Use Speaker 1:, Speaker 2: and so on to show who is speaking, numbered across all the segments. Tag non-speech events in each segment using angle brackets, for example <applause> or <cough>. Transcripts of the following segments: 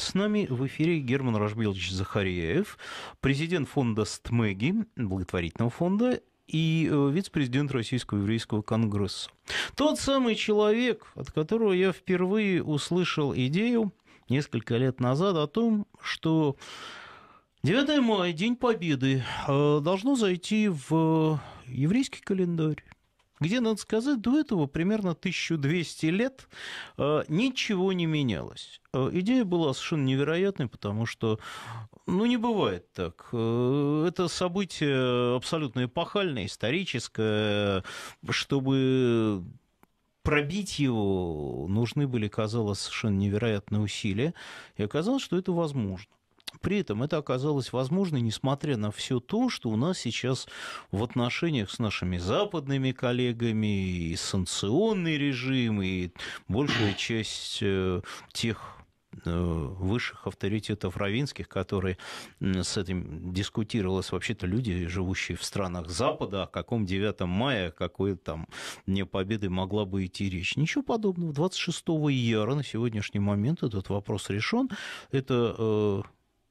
Speaker 1: с нами в эфире Герман Рашбилович Захареев, президент фонда СТМЭГИ, благотворительного фонда, и э, вице-президент Российского еврейского конгресса. Тот самый человек, от которого я впервые услышал идею несколько лет назад о том, что 9 мая, День Победы, э, должно зайти в э, еврейский календарь где, надо сказать, до этого примерно 1200 лет э, ничего не менялось. Э, идея была совершенно невероятной, потому что, ну, не бывает так. Э, это событие абсолютно эпохальное, историческое. Чтобы пробить его нужны были, казалось, совершенно невероятные усилия. И оказалось, что это возможно. При этом это оказалось возможно, несмотря на все то, что у нас сейчас в отношениях с нашими западными коллегами и санкционный режим, и большая часть э, тех э, высших авторитетов равинских, которые с этим дискутировалось, вообще-то люди, живущие в странах Запада, о каком 9 мая, какой там Дне Победы могла бы идти речь. Ничего подобного. 26 яра на сегодняшний момент этот вопрос решен. Это э,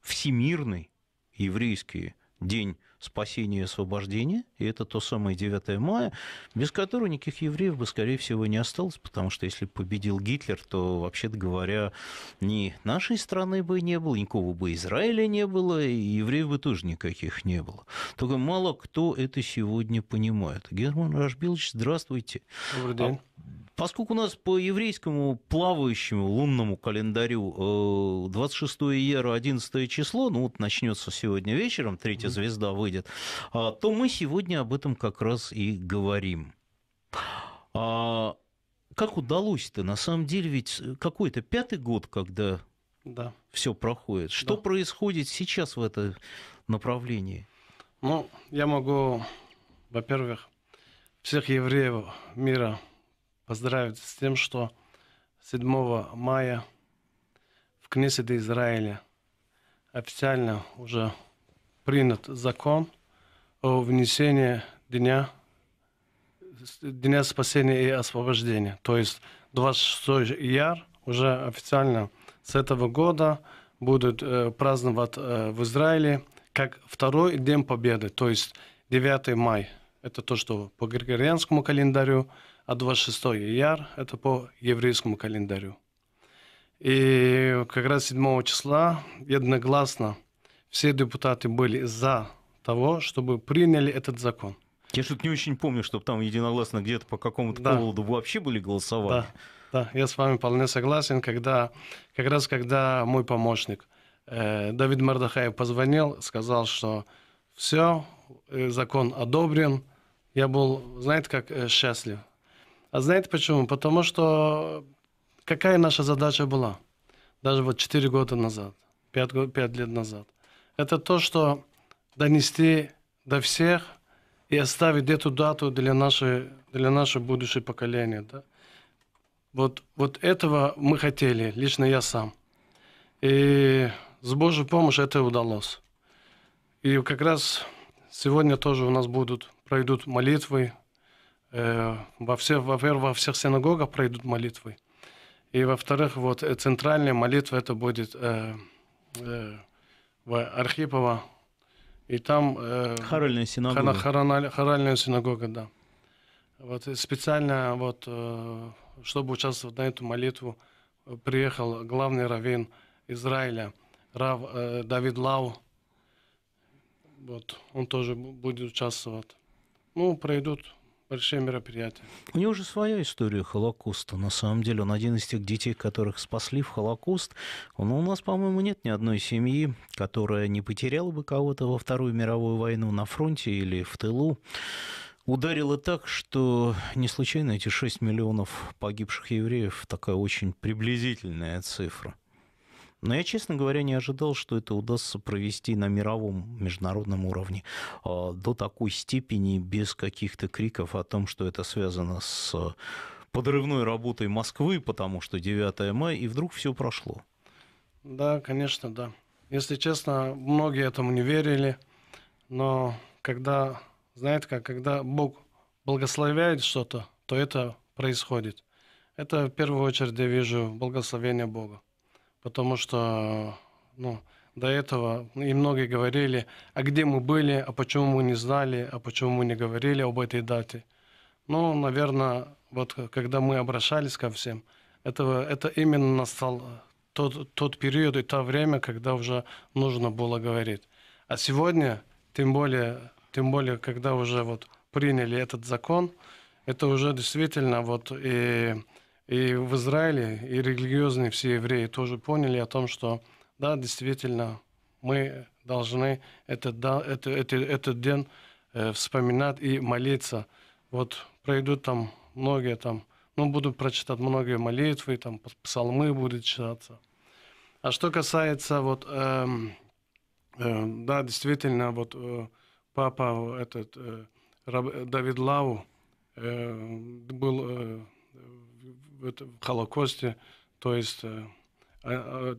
Speaker 1: всемирный еврейский день спасения и освобождения, и это то самое 9 мая, без которого никаких евреев бы, скорее всего, не осталось, потому что если победил Гитлер, то, вообще-то говоря, ни нашей страны бы не было, никого бы Израиля не было, и евреев бы тоже никаких не было. Только мало кто это сегодня понимает. Герман Рашбилович, здравствуйте. Добрый день. А, Поскольку у нас по еврейскому плавающему лунному календарю 26 иера 11 число, ну вот начнется сегодня вечером, третья звезда выйдет, а, то мы сегодня об этом как раз и говорим. А как удалось-то? На самом деле ведь э, какой-то пятый год, когда да. все проходит. Что да. происходит сейчас в этом
Speaker 2: направлении? Ну, я могу, во-первых, всех евреев мира – поздравить с тем, что 7 мая в Кнесиде Израиля официально уже принят закон о внесении Дня, Дня спасения и освобождения. То есть 26 яр уже официально с этого года будут э, праздновать э, в Израиле как второй День Победы, то есть 9 мая. Это то, что по григорианскому календарю – а 26 Яр – это по еврейскому календарю. И как раз 7 числа единогласно все депутаты были за того, чтобы приняли этот закон. Я что-то не очень помню, чтобы там единогласно где-то по какому-то да. поводу вообще были голосовали. Да, да, я с вами вполне согласен, когда, как раз когда мой помощник э, Давид Мардахаев позвонил, сказал, что все, э, закон одобрен, я был, знаете, как э, счастлив. А знаете почему? Потому что какая наша задача была? Даже вот 4 года назад, 5, 5 лет назад. Это то, что донести до всех и оставить эту дату для, нашей, для нашего будущего поколения. Да? Вот, вот этого мы хотели, лично я сам. И с Божьей помощью это удалось. И как раз сегодня тоже у нас будут, пройдут молитвы Э, во всех, во-первых, во всех синагогах пройдут молитвы. И, во-вторых, вот э, центральная молитва это будет э, э, в Архипово. И там... Э, хоральная синагога. Хоральная, хоральная синагога, да. Вот э, специально, вот, э, чтобы участвовать на эту молитву, приехал главный раввин Израиля, Рав, э, Давид Лау. Вот, он тоже будет участвовать. Ну, пройдут большие мероприятия.
Speaker 1: У него уже своя история Холокоста. На самом деле, он один из тех детей, которых спасли в Холокост. Но у нас, по-моему, нет ни одной семьи, которая не потеряла бы кого-то во Вторую мировую войну на фронте или в тылу ударило так, что не случайно эти 6 миллионов погибших евреев такая очень приблизительная цифра. Но я, честно говоря, не ожидал, что это удастся провести на мировом международном уровне а, до такой степени без каких-то криков о том, что это связано с а, подрывной работой Москвы, потому что 9 мая, и вдруг все прошло.
Speaker 2: Да, конечно, да. Если честно, многие этому не верили, но когда, знаете как, когда Бог благословляет что-то, то это происходит. Это в первую очередь я вижу благословение Бога потому что ну, до этого и многие говорили, а где мы были, а почему мы не знали, а почему мы не говорили об этой дате. Ну, наверное, вот когда мы обращались ко всем, этого, это именно настал тот, тот период и то время, когда уже нужно было говорить. А сегодня, тем более, тем более, когда уже вот приняли этот закон, это уже действительно вот и и в Израиле, и религиозные все евреи тоже поняли о том, что да, действительно, мы должны этот, этот этот этот день э, вспоминать и молиться. Вот пройдут там многие там, ну, будут прочитать многие молитвы, там псалмы будут читаться. А что касается вот, э, э, да, действительно, вот э, папа этот э, Давид Лау э, был э, в Холокосте. То есть э, а, а,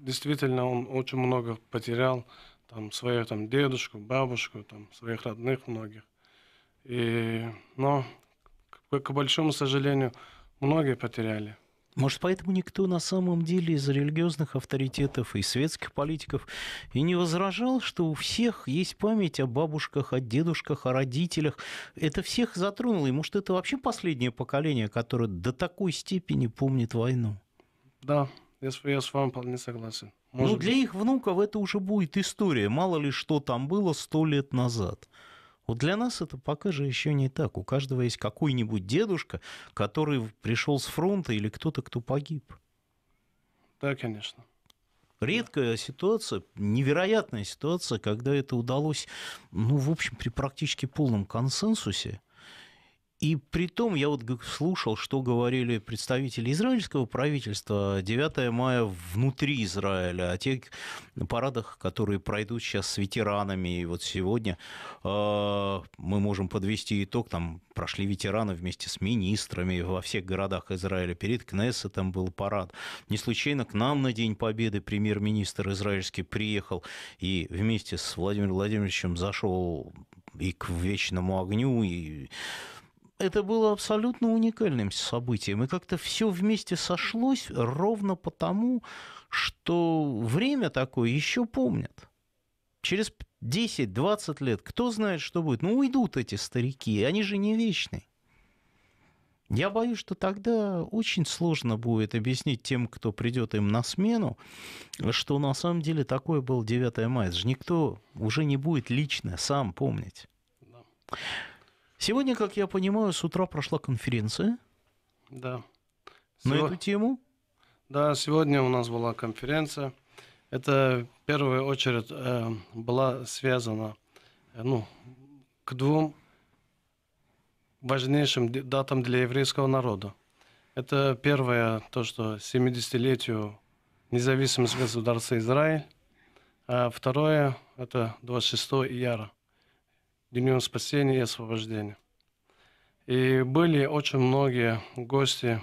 Speaker 2: действительно он очень много потерял там своих там дедушку, бабушку, там своих родных многих. И, но к, к большому сожалению, многие потеряли.
Speaker 1: Может, поэтому никто на самом деле из религиозных авторитетов и светских политиков и не возражал, что у всех есть память о бабушках, о дедушках, о родителях. Это всех затронуло. И, может, это вообще последнее поколение, которое до такой степени помнит войну?
Speaker 2: Да, я, я с вами вполне согласен. Ну, может ну, для
Speaker 1: быть. их внуков это уже будет история. Мало ли, что там было сто лет назад. Вот для нас это пока же еще не так. У каждого есть какой-нибудь дедушка, который пришел с фронта или кто-то, кто погиб. Да, конечно. Редкая ситуация, невероятная ситуация, когда это удалось, ну, в общем, при практически полном консенсусе и при том я вот слушал, что говорили представители израильского правительства 9 мая внутри Израиля, о тех парадах, которые пройдут сейчас с ветеранами. И вот сегодня э, мы можем подвести итог, там прошли ветераны вместе с министрами во всех городах Израиля. Перед Кнессетом был парад. Не случайно к нам на День Победы премьер-министр израильский приехал и вместе с Владимиром Владимировичем зашел и к вечному огню, и это было абсолютно уникальным событием, и как-то все вместе сошлось ровно потому, что время такое еще помнят. Через 10-20 лет, кто знает, что будет. Ну, уйдут эти старики, они же не вечные. Я боюсь, что тогда очень сложно будет объяснить тем, кто придет им на смену, что на самом деле такое был 9 мая. Это же никто уже не будет лично сам помнить. Сегодня, как я понимаю, с утра прошла конференция.
Speaker 2: Да. На Сего... эту тему? Да, сегодня у нас была конференция. Это в первую очередь э, была связана э, ну, к двум важнейшим датам для еврейского народа. Это первое, то, что 70-летию независимости государства Израиль. А второе, это 26 ияра днем спасения и освобождения. И были очень многие гости.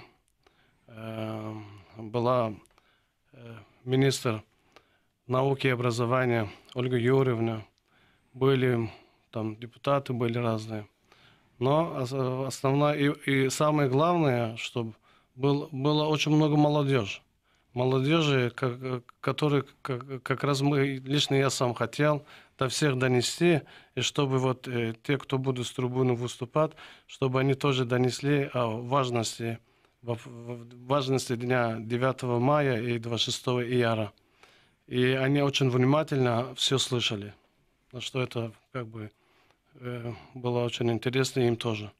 Speaker 2: Эм, была э, министр науки и образования Ольга Юрьевна. Были там депутаты были разные. Но основное и, и самое главное, чтобы был, было очень много молодежи молодежи, которые как, раз мы, лично я сам хотел до всех донести, и чтобы вот э, те, кто будут с трибуны выступать, чтобы они тоже донесли о важности, важности дня 9 мая и 26 ияра. И они очень внимательно все слышали, ну, что это как бы э, было очень интересно им тоже.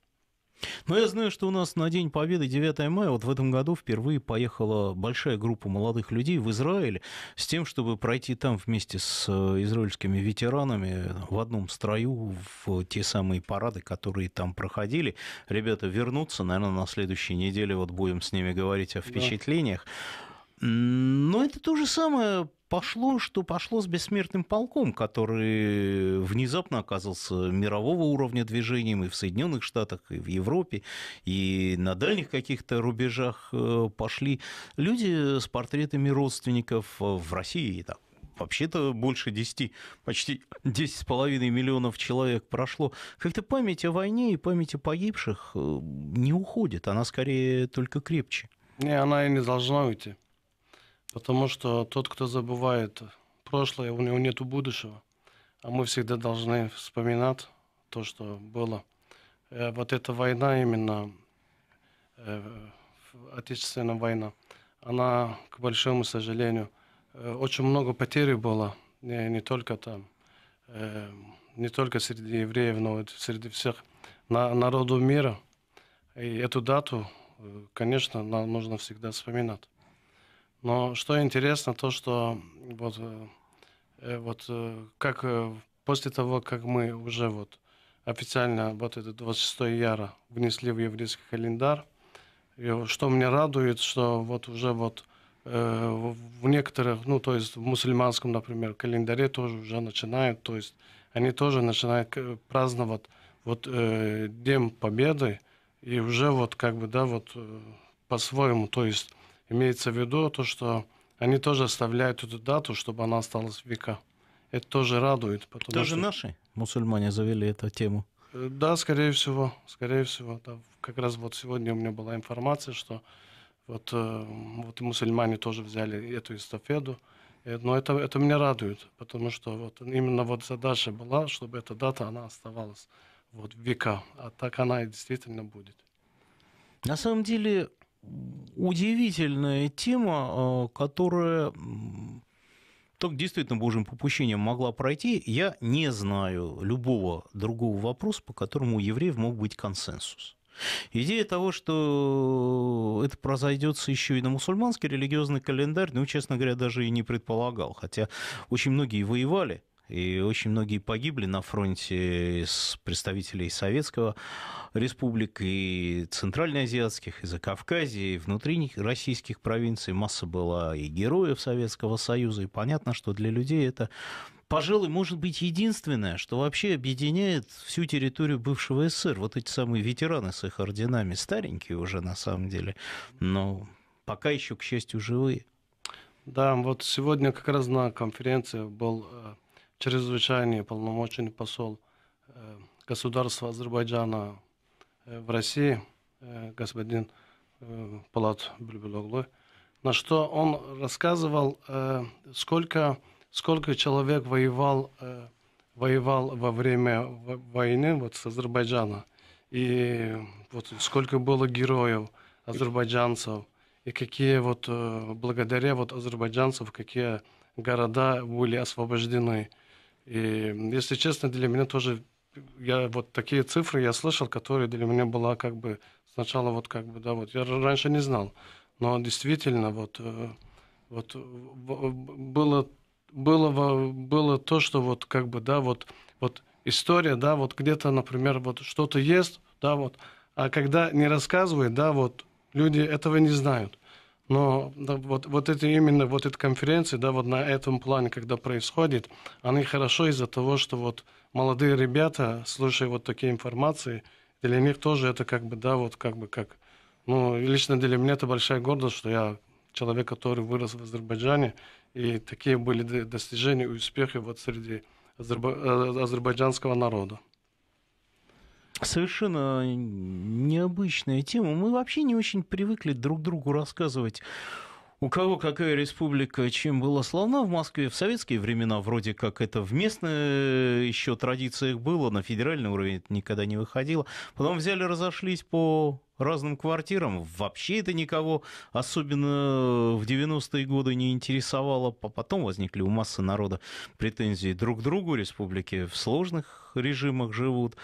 Speaker 2: Но ну, я знаю,
Speaker 1: что у нас на День Победы 9 мая вот в этом году впервые поехала большая группа молодых людей в Израиль с тем, чтобы пройти там вместе с э, израильскими ветеранами в одном строю в те самые парады, которые там проходили. Ребята вернутся, наверное, на следующей неделе вот будем с ними говорить о впечатлениях. Да. Но это то же самое пошло, что пошло с бессмертным полком, который внезапно оказался мирового уровня движением и в Соединенных Штатах, и в Европе, и на дальних каких-то рубежах э, пошли люди с портретами родственников э, в России. и Да, вообще-то больше 10, почти 10,5 миллионов человек прошло. Как-то память о войне и память о погибших э, не
Speaker 2: уходит, она скорее только крепче. Не, она и не должна уйти. Потому что тот, кто забывает прошлое, у него нет будущего. А мы всегда должны вспоминать то, что было. Э, вот эта война именно, э, Отечественная война, она, к большому сожалению, э, очень много потерь было, не, не только там, не только среди евреев, но и среди всех на, народов мира. И эту дату, конечно, нам нужно всегда вспоминать. Но что интересно, то, что вот, э, э, вот э, как после того, как мы уже вот официально вот этот 26 яра внесли в еврейский календарь, что меня радует, что вот уже вот в некоторых, ну то есть в мусульманском, например, календаре тоже уже начинают, то есть они тоже начинают праздновать вот э, День Победы, и уже вот как бы, да, вот э, по-своему, то есть Имеется в виду то, что они тоже оставляют эту дату, чтобы она осталась в века. Это тоже радует. Потому тоже что... наши
Speaker 1: мусульмане завели эту тему.
Speaker 2: Э, да, скорее всего, скорее всего. Да. Как раз вот сегодня у меня была информация, что вот, э, вот мусульмане тоже взяли эту эстафеду. Э, но это, это меня радует, потому что вот именно вот задача была, чтобы эта дата, она оставалась вот века. А так она и действительно будет. На самом деле, удивительная тема, э, которая
Speaker 1: только действительно божьим попущением могла пройти, я не знаю любого другого вопроса, по которому у евреев мог быть консенсус. Идея того, что это произойдет еще и на мусульманский религиозный календарь, ну, честно говоря, даже и не предполагал, хотя очень многие воевали и очень многие погибли на фронте с представителей Советского республик и Центральноазиатских, и Закавказья, и внутри российских провинций. Масса была и героев Советского Союза. И понятно, что для людей это пожалуй, может быть, единственное, что вообще объединяет всю территорию бывшего СССР. Вот эти самые ветераны с их орденами, старенькие уже на самом деле, но
Speaker 2: пока еще, к счастью, живые. Да, вот сегодня как раз на конференции был э, чрезвычайный полномоченный посол э, государства Азербайджана э, в России, э, господин Палат Бульбулоглы, на что он рассказывал, сколько, сколько человек воевал, воевал во время войны вот, с Азербайджана, и вот сколько было героев, азербайджанцев, и какие вот благодаря вот азербайджанцев, какие города были освобождены. И, если честно, для меня тоже я вот такие цифры я слышал, которые для меня была как бы сначала вот как бы да вот я раньше не знал, но действительно вот э, вот было было было то, что вот как бы да вот вот история да вот где-то например вот что-то есть да вот а когда не рассказывают да вот люди этого не знают но да, вот, вот это именно вот эта конференция, да, вот на этом плане, когда происходит, они хорошо из-за того, что вот молодые ребята, слушая вот такие информации, для них тоже это как бы, да, вот как бы как... Ну, лично для меня это большая гордость, что я человек, который вырос в Азербайджане, и такие были достижения и успехи вот среди э, азербайджанского народа
Speaker 1: совершенно необычная тема. Мы вообще не очень привыкли друг другу рассказывать у кого какая республика чем была славна в Москве в советские времена, вроде как это в местных э, еще традициях было, на федеральный уровень это никогда не выходило. Потом взяли, разошлись по разным квартирам. Вообще это никого особенно в 90-е годы не интересовало. А потом возникли у массы народа претензии друг к другу, республики в сложных режимах живут.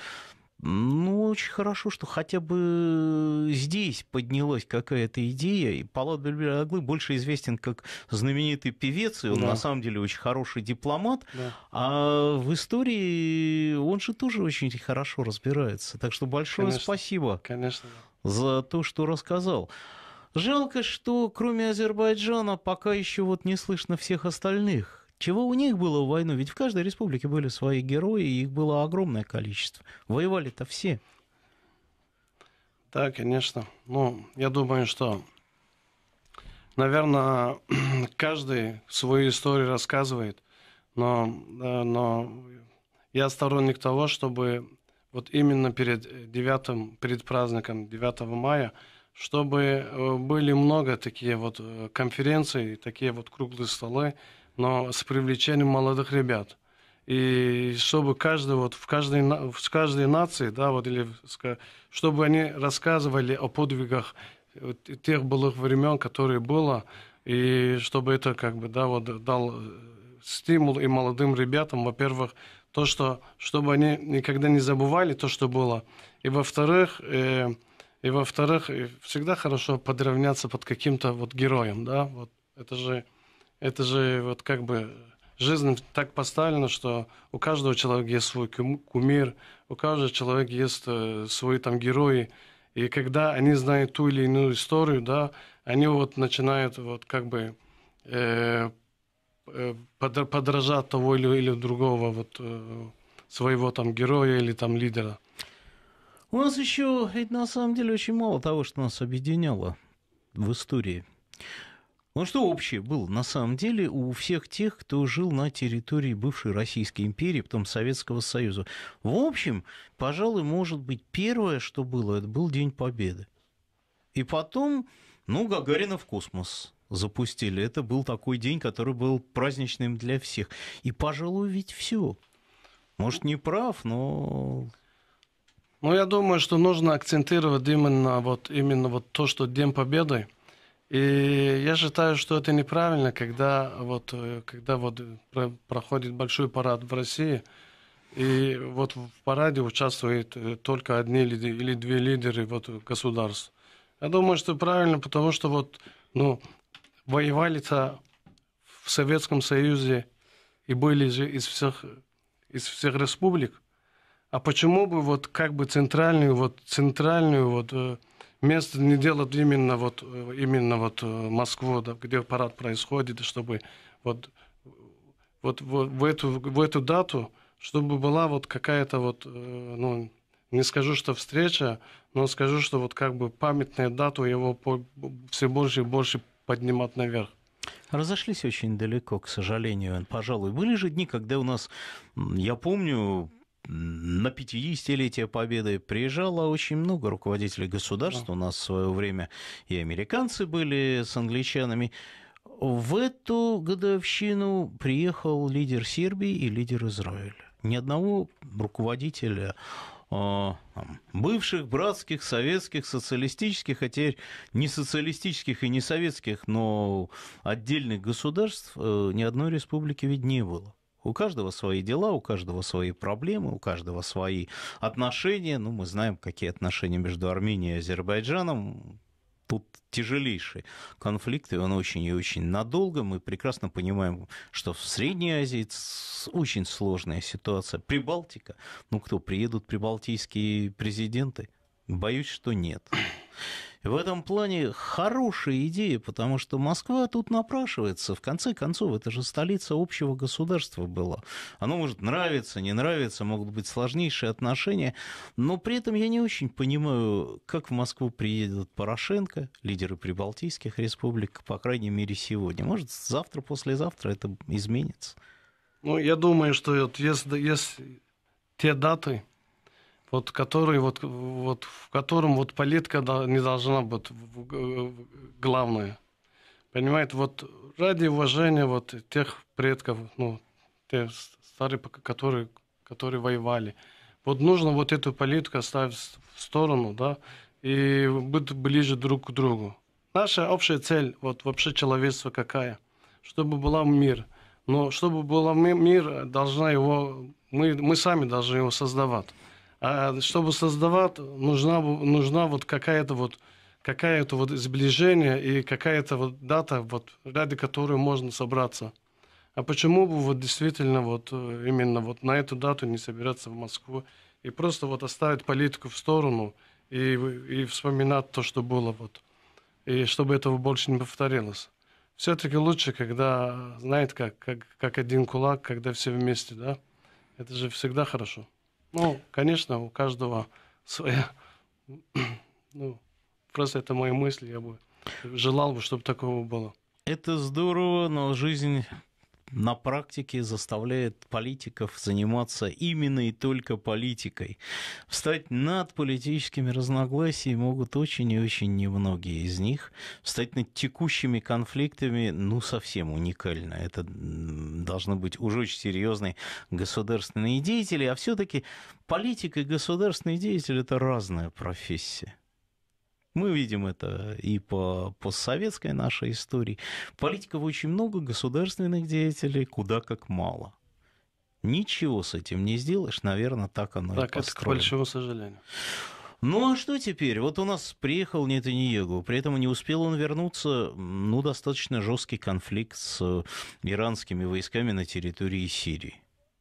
Speaker 1: Ну, очень хорошо, что хотя бы здесь поднялась какая-то идея. И Палат Бельбераглы больше известен как знаменитый певец, и он да. на самом деле очень хороший дипломат. Да. А в истории он же тоже очень хорошо разбирается. Так что большое конечно, спасибо конечно. за то, что рассказал. Жалко, что кроме Азербайджана пока еще вот не слышно всех остальных. Чего у них было в войну? Ведь в каждой республике были свои герои, и
Speaker 2: их было огромное количество. Воевали-то все. Да, конечно. Ну, я думаю, что, наверное, <clears throat> каждый свою историю рассказывает, но, э, но я сторонник того, чтобы вот именно перед девятым, перед праздником 9 мая, чтобы э, были много такие вот э, конференций, такие вот круглые столы, но с привлечением молодых ребят. И чтобы каждый, вот, в, каждой, в каждой нации, да, вот, или, чтобы они рассказывали о подвигах э, тех былых времен, которые было, и чтобы это как бы, да, вот, дал э, стимул и молодым ребятам, во-первых, то, что, чтобы они никогда не забывали то, что было, и во-вторых, э, и во-вторых, э, всегда хорошо подравняться под каким-то вот героем, да, вот это же это же вот как бы жизнь так поставлена, что у каждого человека есть свой кумир, у каждого человека есть э, свои там герои. И когда они знают ту или иную историю, да, они вот начинают вот как бы э, э подражать того или, или другого вот э, своего там героя или там лидера.
Speaker 1: У нас еще ведь на самом деле очень мало того, что нас объединяло в истории. Он ну, что общее было на самом деле у всех тех, кто жил на территории бывшей Российской империи, потом Советского Союза? В общем, пожалуй, может быть, первое, что было, это был День Победы. И потом, ну, Гагарина в космос запустили. Это был такой день, который был праздничным для всех. И, пожалуй, ведь все. Может, не
Speaker 2: прав, но ну, я думаю, что нужно акцентировать именно вот, именно вот то, что День Победы – и я считаю, что это неправильно, когда вот, э, когда вот э, проходит большой парад в России, и вот в параде участвуют э, только одни лидеры или две лидеры вот государств. Я думаю, что правильно, потому что вот, ну, воевали-то в Советском Союзе и были же из всех, из всех республик. А почему бы вот как бы центральную, вот центральную вот место не делать именно вот, э, именно вот э, Москву, да, где парад происходит, чтобы вот, вот, вот в, эту, в эту дату, чтобы была вот какая-то вот, э, ну, не скажу, что встреча, но скажу, что вот как бы памятная дата его все больше и больше поднимать наверх.
Speaker 1: Разошлись очень далеко, к сожалению, пожалуй. Были же дни, когда у нас, я помню, на пятидесятилетие Победы приезжало очень много руководителей государств. Да. У нас в свое время и американцы были с англичанами. В эту годовщину приехал лидер Сербии и лидер Израиля. Ни одного руководителя а, бывших братских, советских, социалистических, хотя а не социалистических и не советских, но отдельных государств э, ни одной республики ведь не было. У каждого свои дела, у каждого свои проблемы, у каждого свои отношения. Ну, мы знаем, какие отношения между Арменией и Азербайджаном тут тяжелейший конфликт, и он очень и очень надолго. Мы прекрасно понимаем, что в Средней Азии очень сложная ситуация. Прибалтика, ну кто, приедут прибалтийские президенты? Боюсь, что нет. В этом плане хорошая идея, потому что Москва тут напрашивается. В конце концов, это же столица общего государства была. Оно может нравиться, не нравиться, могут быть сложнейшие отношения, но при этом я не очень понимаю, как в Москву приедет Порошенко, лидеры прибалтийских республик, по крайней мере, сегодня. Может, завтра,
Speaker 2: послезавтра это изменится. Ну, я думаю, что вот если, если те даты, вот который вот, вот в котором вот политика не должна быть главная. Понимаете, вот ради уважения вот тех предков, ну, те старые, которые, которые воевали. Вот нужно вот эту политику оставить в сторону, да, и быть ближе друг к другу. Наша общая цель, вот вообще человечество какая? Чтобы была мир. Но чтобы был мир, должна его, мы, мы сами должны его создавать. А чтобы создавать, нужна, нужна вот какая-то вот какая-то вот сближение и какая-то вот дата, вот, ради которой можно собраться. А почему бы вот действительно вот э, именно вот на эту дату не собираться в Москву и просто вот оставить политику в сторону и, и вспоминать то, что было вот. И чтобы этого больше не повторилось. Все-таки лучше, когда, знаете как, как, как один кулак, когда все вместе, да? Это же всегда хорошо. Ну, конечно, у каждого своя... <clears throat> Ну, просто это мои мысли, я бы желал бы, чтобы такого было. Это здорово, но
Speaker 1: жизнь на практике заставляет политиков заниматься именно и только политикой. Встать над политическими разногласиями могут очень и очень немногие из них. Встать над текущими конфликтами, ну, совсем уникально. Это должны быть уже очень серьезные государственные деятели, а все-таки политик и государственный деятель – это разная профессия. Мы видим это и по постсоветской нашей истории. Политиков очень много, государственных деятелей куда как мало. Ничего с этим не сделаешь, наверное, так оно так, и построено. Так, это к большому сожалению. Ну а что теперь? Вот у нас приехал Нетаньягу, при этом не успел он вернуться, ну, достаточно жесткий конфликт с иранскими войсками на территории Сирии.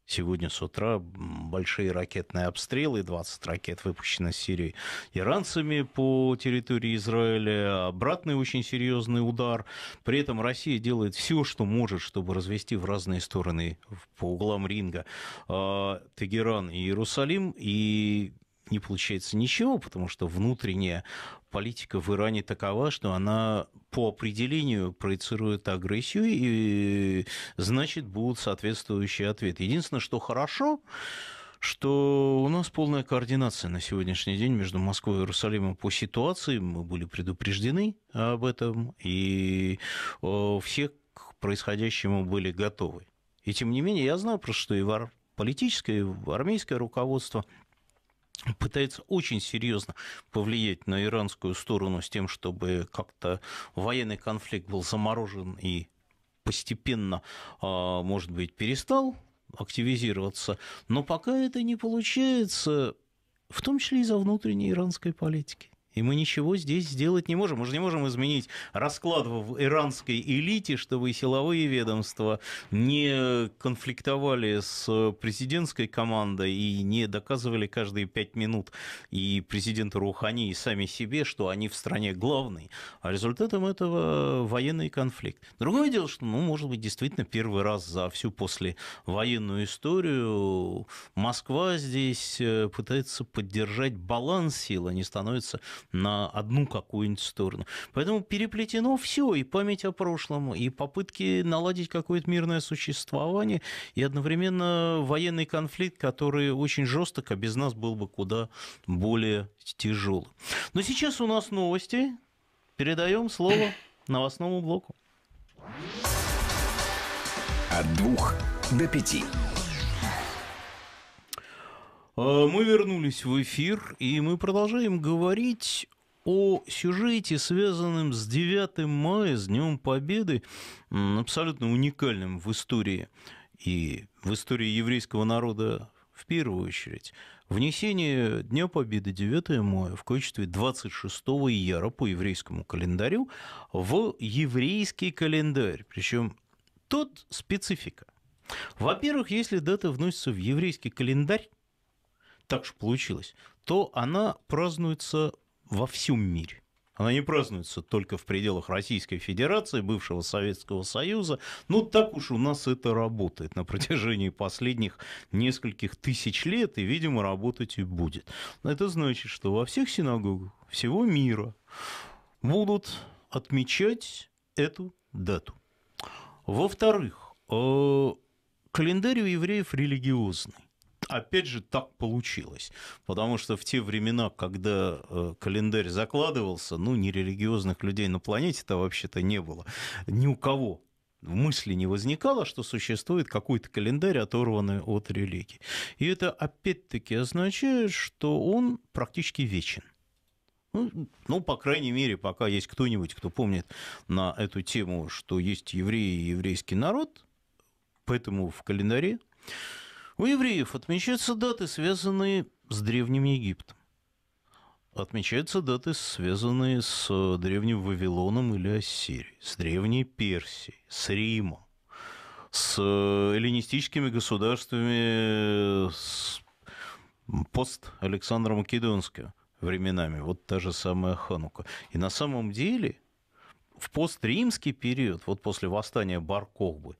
Speaker 1: Сегодня с утра большие ракетные обстрелы, 20 ракет выпущено Сирией иранцами по территории Израиля, обратный очень серьезный удар. При этом Россия делает все, что может, чтобы развести в разные стороны по углам ринга а, Тегеран и Иерусалим. И не получается ничего, потому что внутренняя политика в Иране такова, что она по определению проецирует агрессию, и значит будут соответствующие ответы. Единственное, что хорошо, что у нас полная координация на сегодняшний день между Москвой и Иерусалимом по ситуации. Мы были предупреждены об этом, и э, все к происходящему были готовы. И тем не менее, я знаю просто, что и политическое, и армейское руководство – пытается очень серьезно повлиять на иранскую сторону с тем, чтобы как-то военный конфликт был заморожен и постепенно, а, может быть, перестал активизироваться, но пока это не получается, в том числе и за внутренней иранской политики. И мы ничего здесь сделать не можем. Мы же не можем изменить расклад в иранской элите, чтобы силовые ведомства не конфликтовали с президентской командой и не доказывали каждые пять минут и президенту Рухани, и сами себе, что они в стране главные. А результатом этого военный конфликт. Другое дело, что, ну, может быть, действительно первый раз за всю послевоенную историю Москва здесь э, пытается поддержать баланс сил, а не становится на одну какую-нибудь сторону. Поэтому переплетено все, и память о прошлом, и попытки наладить какое-то мирное существование, и одновременно военный конфликт, который очень жесток, а без нас был бы куда более тяжелый. Но сейчас у нас новости. Передаем слово новостному блоку. От двух до пяти. А, мы вернулись в эфир, и мы продолжаем говорить о сюжете, связанном с 9 мая, с Днем Победы, абсолютно уникальным в истории и в истории еврейского народа в первую очередь. Внесение Дня Победы 9 мая в качестве 26 яра по еврейскому календарю в еврейский календарь. Причем тут специфика. Во-первых, если дата вносится в еврейский календарь, так же получилось, то она празднуется во всем мире. Она не празднуется только в пределах Российской Федерации, бывшего Советского Союза. Но так уж у нас это работает на протяжении последних нескольких тысяч лет, и, видимо, работать и будет. Это значит, что во всех синагогах всего мира будут отмечать эту дату. Во-вторых, э, календарь у евреев религиозный опять же, так получилось. Потому что в те времена, когда э, календарь закладывался, ну, религиозных людей на планете-то вообще-то не было. Ни у кого в мысли не возникало, что существует какой-то календарь, оторванный от религии. И это опять-таки означает, что он практически вечен. Ну, ну, по крайней мере, пока есть кто-нибудь, кто помнит на эту тему, что есть евреи и еврейский народ, поэтому в календаре у евреев отмечаются даты, связанные с Древним Египтом. Отмечаются даты, связанные с э, Древним Вавилоном или Ассирией, с Древней Персией, с Римом, с э, эллинистическими государствами, э, с пост Александра Македонского временами, вот та же самая Ханука. И на самом деле в постримский период, вот после восстания Баркохбы,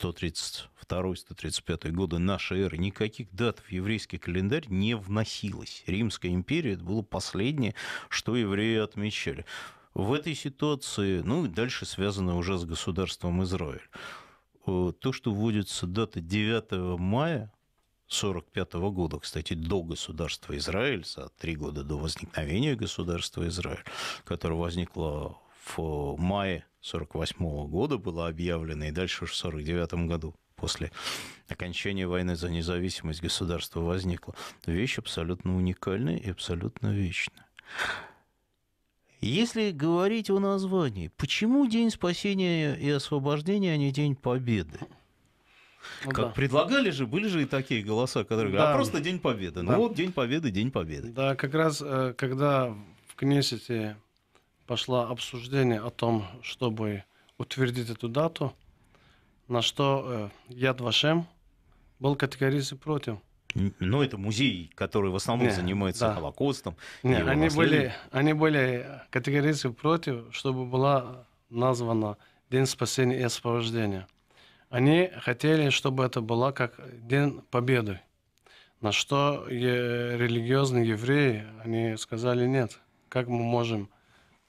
Speaker 1: 132-135 годы нашей эры никаких дат в еврейский календарь не вносилось. Римская империя – это было последнее, что евреи отмечали. В этой ситуации, ну и дальше связано уже с государством Израиль, э, то, что вводится дата 9 мая 1945 года, кстати, до государства Израиль, за три года до возникновения государства Израиль, которое возникло в э, мае 1948 года была объявлена, и дальше уж в 1949 году после окончания войны за независимость государство возникло. Вещь абсолютно уникальная и абсолютно вечная. Если говорить о названии, почему День спасения и освобождения, а не День Победы? Ну как да. предлагали же, были же и такие голоса, которые говорят, «А да. а просто День Победы. Ну вот День Победы, День Победы.
Speaker 2: Да, как раз э, когда в Кнессете пошло обсуждение о том, чтобы утвердить эту дату, на что э, Яд Вашем был категорически против. Ну, это музей,
Speaker 1: который в основном не, занимается да.
Speaker 2: Холокостом. Не, они, были, они были э, категорически против, чтобы была названа День спасения и освобождения. Они хотели, чтобы это была как День Победы. На что религиозные евреи, они сказали нет. Как мы можем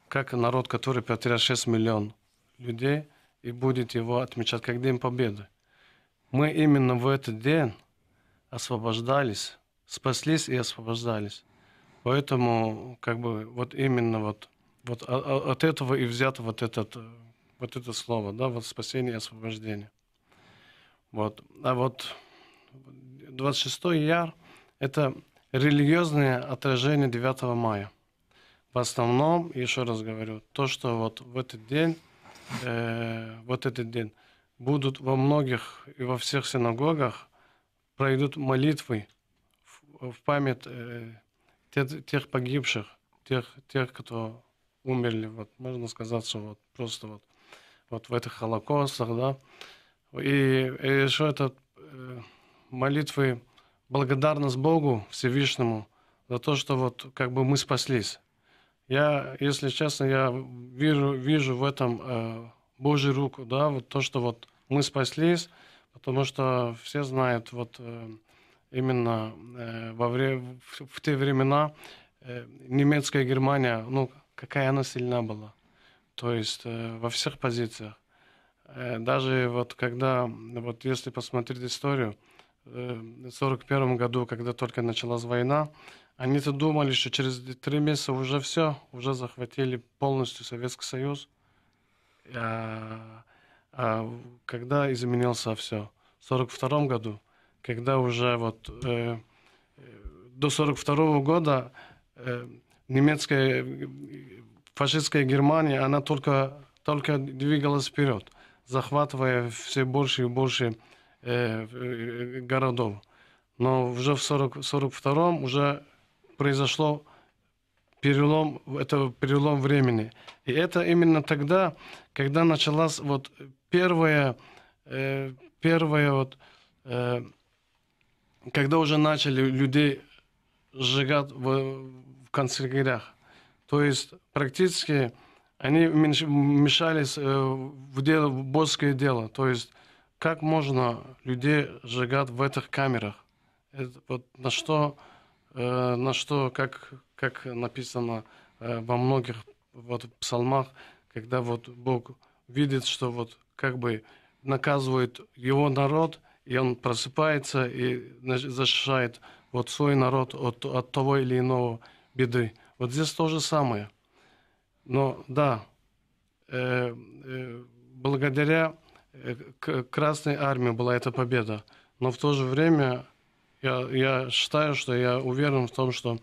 Speaker 2: как народ, который потерял 6 миллион людей, и будет его отмечать как День Победы. Мы именно в этот день освобождались, спаслись и освобождались. Поэтому как бы вот именно вот, вот от этого и взято вот, этот, вот это слово, да, вот спасение и освобождение. Вот. А вот 26 яр – это религиозное отражение 9 мая в основном, еще раз говорю, то, что вот в этот день, э, вот этот день будут во многих и во всех синагогах пройдут молитвы в, в память э, тех, тех погибших, тех, тех, кто умерли, вот можно сказать, что вот просто вот, вот в этих холокостах, да. И, и еще это э, молитвы благодарность Богу Всевышнему за то, что вот как бы мы спаслись. Я, если честно, я вижу, вижу в этом э, Божью руку, да, вот то, что вот мы спаслись, потому что все знают, вот э, именно э, во вре- в, в те времена э, немецкая Германия, ну, какая она сильна была, то есть э, во всех позициях. Э, даже вот когда, вот если посмотреть историю, э, в 1941 году, когда только началась война, они-то думали, что через три месяца уже все, уже захватили полностью Советский Союз. А, а когда изменился все? В 1942 году, когда уже вот э, э до 1942 -го года э, немецкая э, фашистская Германия, она только, только двигалась вперед, захватывая все больше и больше э, э, городов. Но уже в 1942 уже произошло перелом, это перелом времени. И это именно тогда, когда началась вот первая, э, первая вот, э, когда уже начали людей сжигать в, в концлагерях. То есть практически они мешались э, в дело, в босское дело. То есть как можно людей сжигать в этих камерах? Это, вот на что Э, на что, как, как написано э, во многих вот псалмах, когда вот Бог видит, что вот как бы наказывает его народ, и он просыпается и защищает вот свой народ от, от того или иного беды. Вот здесь то же самое. Но да, э, э, благодаря э, Красной Армии была эта победа, но в то же время я, я считаю, что я уверен в том, что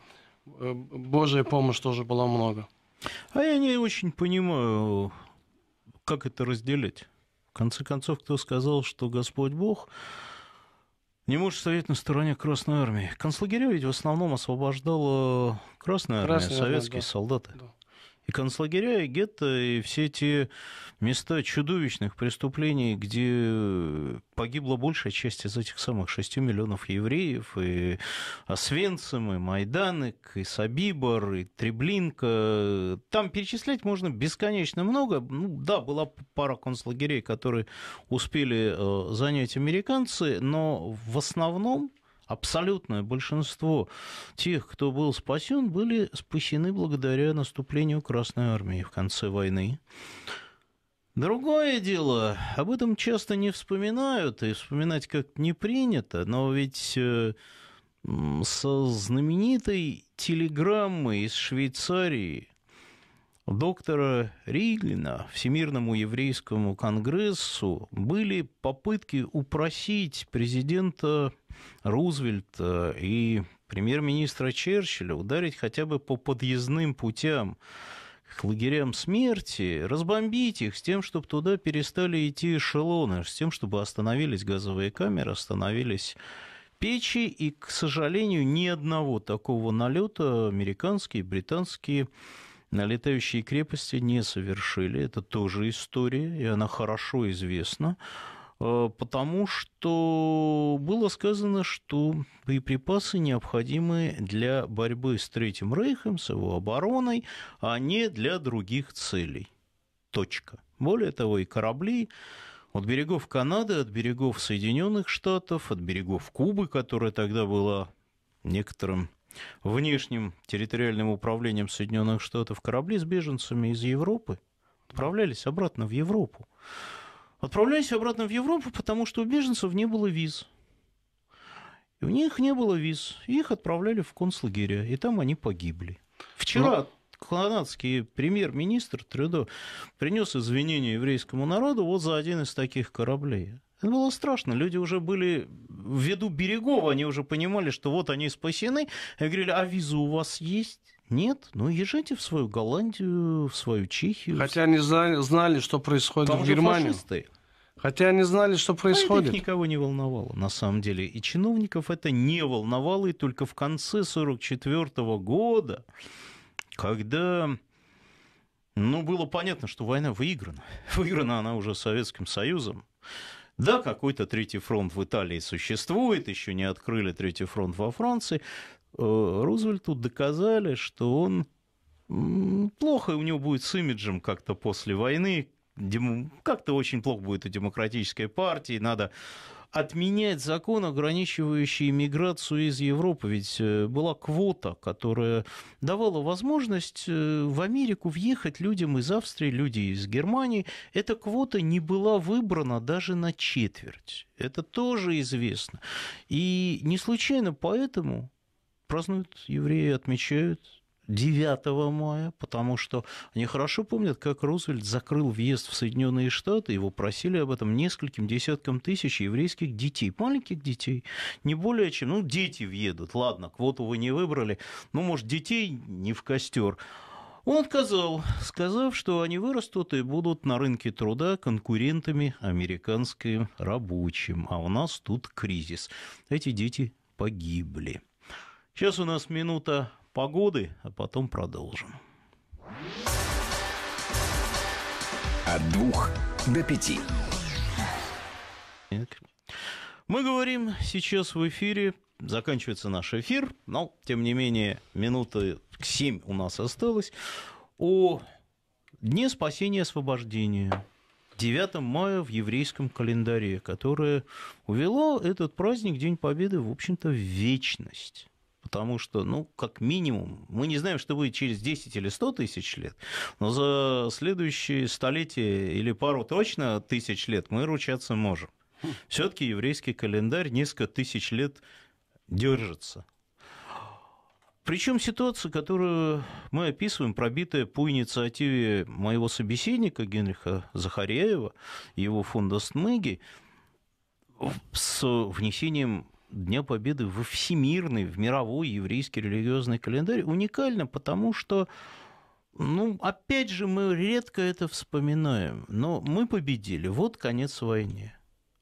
Speaker 2: э, Божья помощь тоже была много.
Speaker 1: А я не очень понимаю, как это разделить. В конце концов, кто сказал, что Господь Бог не может стоять на стороне Красной Армии? Концлагеря ведь в основном освобождала Красная, Красная Армия, Красная советские армия, да. солдаты. Да и концлагеря, и гетто, и все те места чудовищных преступлений, где погибла большая часть из этих самых 6 миллионов евреев, и Освенцим, и Майданек, и Сабибор, и Треблинка. Там перечислять можно бесконечно много. Ну, да, была пара концлагерей, которые успели э, занять американцы, но в основном абсолютное большинство тех, кто был спасен, были спасены благодаря наступлению Красной Армии в конце войны. Другое дело, об этом часто не вспоминают, и вспоминать как-то не принято, но ведь э, со знаменитой телеграммой из Швейцарии доктора Риглина Всемирному еврейскому конгрессу были попытки упросить президента Рузвельта и премьер-министра Черчилля ударить хотя бы по подъездным путям к лагерям смерти, разбомбить их с тем, чтобы туда перестали идти эшелоны, с тем, чтобы остановились газовые камеры, остановились печи, и, к сожалению, ни одного такого налета американские, британские Летающие крепости не совершили. Это тоже история, и она хорошо известна э, потому что было сказано, что боеприпасы необходимы для борьбы с Третьим Рейхом, с его обороной, а не для других целей. Точка. Более того, и корабли от берегов Канады, от берегов Соединенных Штатов, от берегов Кубы, которая тогда была некоторым внешним территориальным управлением Соединенных Штатов корабли с беженцами из Европы отправлялись обратно в Европу. Отправлялись обратно в Европу, потому что у беженцев не было виз. И у них не было виз. Их отправляли в концлагеря, и там они погибли. Вчера Но... Ну, а канадский премьер-министр Трюдо принес извинения еврейскому народу вот за один из таких кораблей. Это было страшно. Люди уже были в виду берегов, они уже понимали, что вот они спасены. И говорили, а визу у вас есть? Нет, ну езжайте в свою Голландию,
Speaker 2: в свою Чехию. Хотя они знали, знали что
Speaker 1: происходит Там в Германии. Фашисты.
Speaker 2: Хотя они знали, что происходит. А это
Speaker 1: никого не волновало, на самом деле. И чиновников это не волновало. И только в конце 1944 года, когда ну, было понятно, что война выиграна. <laughs> Выиграна она уже Советским Союзом. Да, какой-то третий фронт в Италии существует, еще не открыли третий фронт во Франции. Э, Рузвельту доказали, что он плохо у него будет с имиджем как-то после войны, как-то очень плохо будет у демократической партии, надо отменять закон, ограничивающий миграцию из Европы. Ведь э, была квота, которая давала возможность э, в Америку въехать людям из Австрии, людям из Германии. Эта квота не была выбрана даже на четверть. Это тоже известно. И не случайно поэтому празднуют евреи, отмечают 9 мая, потому что они хорошо помнят, как Рузвельт закрыл въезд в Соединенные Штаты, его просили об этом нескольким десяткам тысяч еврейских детей, маленьких детей, не более чем, ну, дети въедут, ладно, квоту вы не выбрали, ну, может, детей не в костер. Он отказал, сказав, что они вырастут и будут на рынке труда конкурентами американским рабочим, а у нас тут кризис. Эти дети погибли. Сейчас у нас минута погоды, а потом продолжим. От двух до пяти. Мы говорим сейчас в эфире, заканчивается наш эфир, но, тем не менее, минуты к 7 у нас осталось, о Дне спасения и освобождения. 9 мая в еврейском календаре, которое увело этот праздник День Победы, в общем-то, в вечность потому что, ну, как минимум, мы не знаем, что будет через 10 или 100 тысяч лет, но за следующие столетия или пару точно тысяч лет мы ручаться можем. Все-таки еврейский календарь несколько тысяч лет держится. Причем ситуация, которую мы описываем, пробитая по инициативе моего собеседника Генриха Захареева, его фонда Стмыги, с внесением Дня Победы во всемирный, в мировой еврейский религиозный календарь уникально, потому что ну, опять же, мы редко это вспоминаем, но мы победили. Вот конец войны.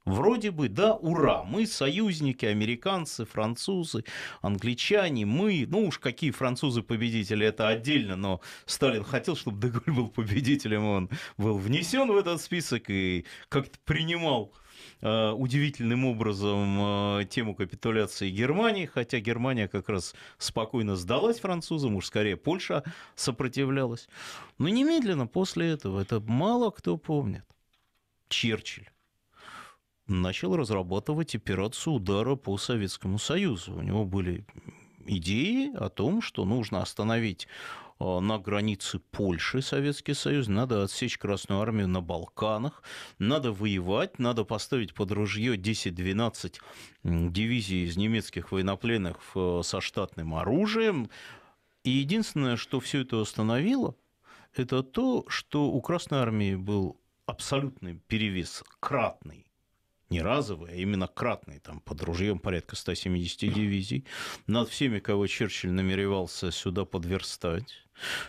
Speaker 1: Вроде бы, да, ура, мы союзники, американцы, французы, англичане, мы, ну уж какие французы победители, это отдельно, но Сталин хотел, чтобы Деголь был победителем, он был внесен в этот список и как-то принимал Э, удивительным образом э, тему капитуляции Германии, хотя Германия как раз спокойно сдалась французам, уж скорее Польша сопротивлялась. Но немедленно после этого, это мало кто помнит, Черчилль начал разрабатывать операцию удара по Советскому Союзу. У него были идеи о том, что нужно остановить Э, на границе Польши Советский Союз, надо отсечь Красную Армию на Балканах, надо воевать, надо поставить под ружье 10-12 дивизий из немецких военнопленных э, со штатным оружием. И единственное, что все это остановило, это то, что у Красной Армии был абсолютный перевес, кратный не разовые, а именно кратные, там под ружьем порядка 170 <clears throat> дивизий, над всеми, кого Черчилль намеревался сюда подверстать,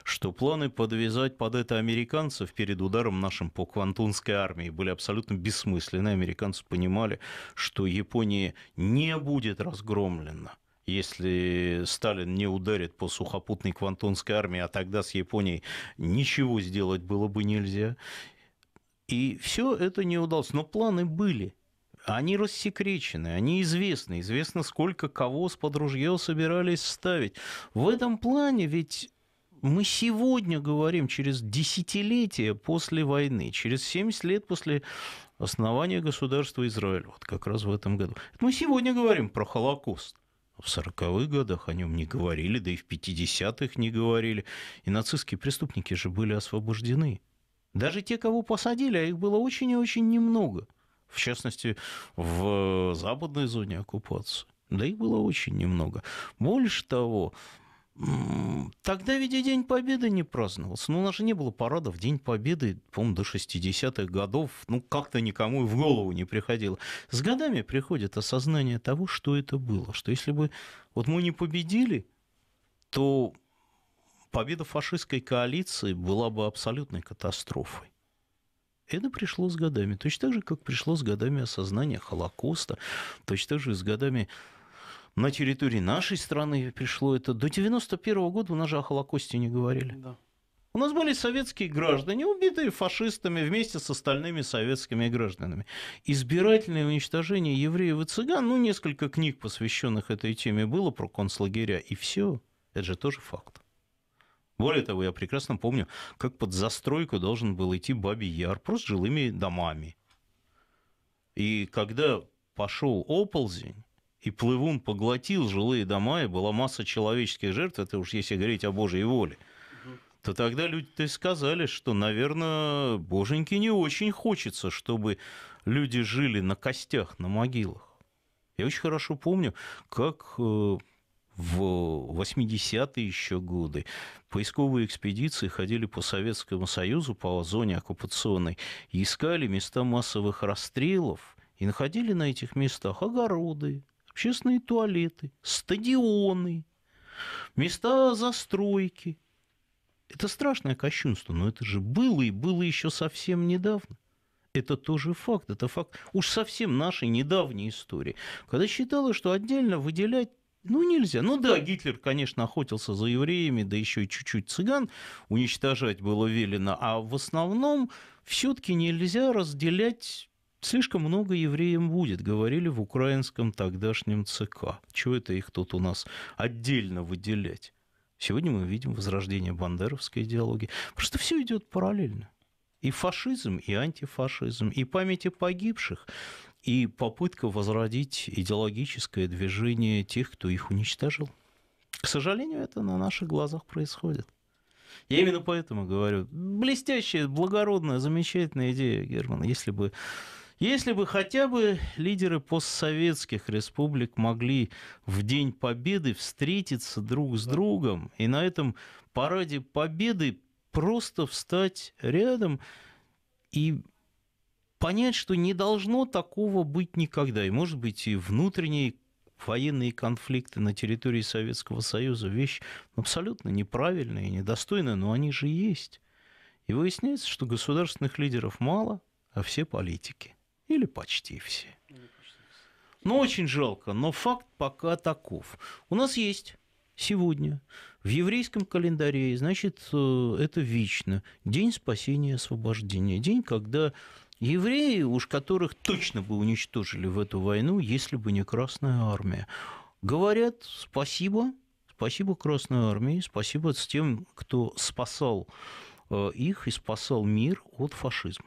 Speaker 1: что планы подвязать под это американцев перед ударом нашим по Квантунской армии были абсолютно бессмысленны. Американцы понимали, что Япония не будет разгромлена если Сталин не ударит по сухопутной Квантунской армии, а тогда с Японией ничего сделать было бы нельзя. И все это не удалось. Но планы были. Они рассекречены, они известны. Известно, сколько кого с подружье собирались ставить. В этом плане ведь мы сегодня говорим через десятилетия после войны, через 70 лет после основания государства Израиль, вот как раз в этом году. мы сегодня говорим про Холокост. В 40-х годах о нем не говорили, да и в 50-х не говорили. И нацистские преступники же были освобождены. Даже те, кого посадили, а их было очень и очень немного – в частности, в западной зоне оккупации. Да их было очень немного. Больше того, Тогда ведь и День Победы не праздновался. Ну, у нас же не было парадов День Победы, по-моему, до 60-х годов. Ну, как-то никому и в голову не приходило. С годами приходит осознание того, что это было. Что если бы вот мы не победили, то победа фашистской коалиции была бы абсолютной катастрофой. Это пришло с годами. Точно так же, как пришло с годами осознание Холокоста, точно так же с годами на территории нашей страны пришло это. До 91 -го года у нас же о Холокосте не говорили. Да. У нас были советские граждане, убитые фашистами вместе с остальными советскими гражданами. Избирательное уничтожение евреев и цыган, ну, несколько книг, посвященных этой теме, было про концлагеря, и все. Это же тоже факт. Более того, я прекрасно помню, как под застройку должен был идти Бабий Яр, просто жилыми домами. И когда пошел оползень, и плывун поглотил жилые дома, и была масса человеческих жертв, это уж если говорить о Божьей воле, то тогда люди-то сказали, что, наверное, боженьке не очень хочется, чтобы люди жили на костях, на могилах. Я очень хорошо помню, как э, в 80-е еще годы поисковые экспедиции ходили по Советскому Союзу, по зоне оккупационной, и искали места массовых расстрелов, и находили на этих местах огороды, общественные туалеты, стадионы, места застройки. Это страшное кощунство, но это же было и было еще совсем недавно. Это тоже факт, это факт уж совсем нашей недавней истории, когда считалось, что отдельно выделять ну, нельзя. Ну да, Гитлер, конечно, охотился за евреями, да еще и чуть-чуть цыган уничтожать было велено. А в основном все-таки нельзя разделять слишком много евреям будет, говорили в украинском тогдашнем ЦК. Чего это их тут у нас отдельно выделять? Сегодня мы видим возрождение бандеровской идеологии. Просто все идет параллельно. И фашизм, и антифашизм, и память о погибших и попытка возродить идеологическое движение тех, кто их уничтожил. К сожалению, это на наших глазах происходит. Я именно поэтому говорю, блестящая, благородная, замечательная идея, Герман, если бы если бы хотя бы лидеры постсоветских республик могли в День Победы встретиться друг с другом и на этом параде Победы просто встать рядом и понять, что не должно такого быть никогда. И, может быть, и внутренние военные конфликты на территории Советского Союза – вещь абсолютно неправильная и недостойная, но они же есть. И выясняется, что государственных лидеров мало, а все политики. Или почти все. Но очень жалко, но факт пока таков. У нас есть сегодня в еврейском календаре, значит, э, это вечно, День спасения и освобождения. День, когда евреи, уж которых точно бы уничтожили в эту войну, если бы не Красная Армия. Говорят спасибо, спасибо Красной Армии, спасибо тем, кто спасал э, их и спасал мир от фашизма.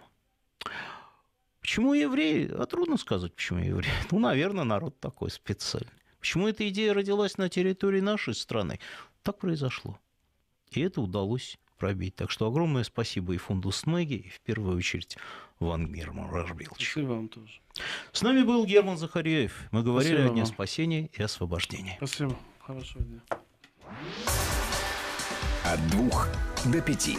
Speaker 1: Почему евреи? А трудно сказать, почему евреи. <laughs> Ну, наверное, народ такой специальный. Почему эта идея родилась на территории нашей страны? Так произошло. И это удалось пробить. Так что огромное спасибо и фонду Снеги и в первую очередь Ван Герман Рашбилович. Спасибо вам тоже. С нами был Герман Захареев. Мы говорили спасибо о Дне вам. спасения и освобождения. Спасибо. Хорошего дня. От двух до пяти.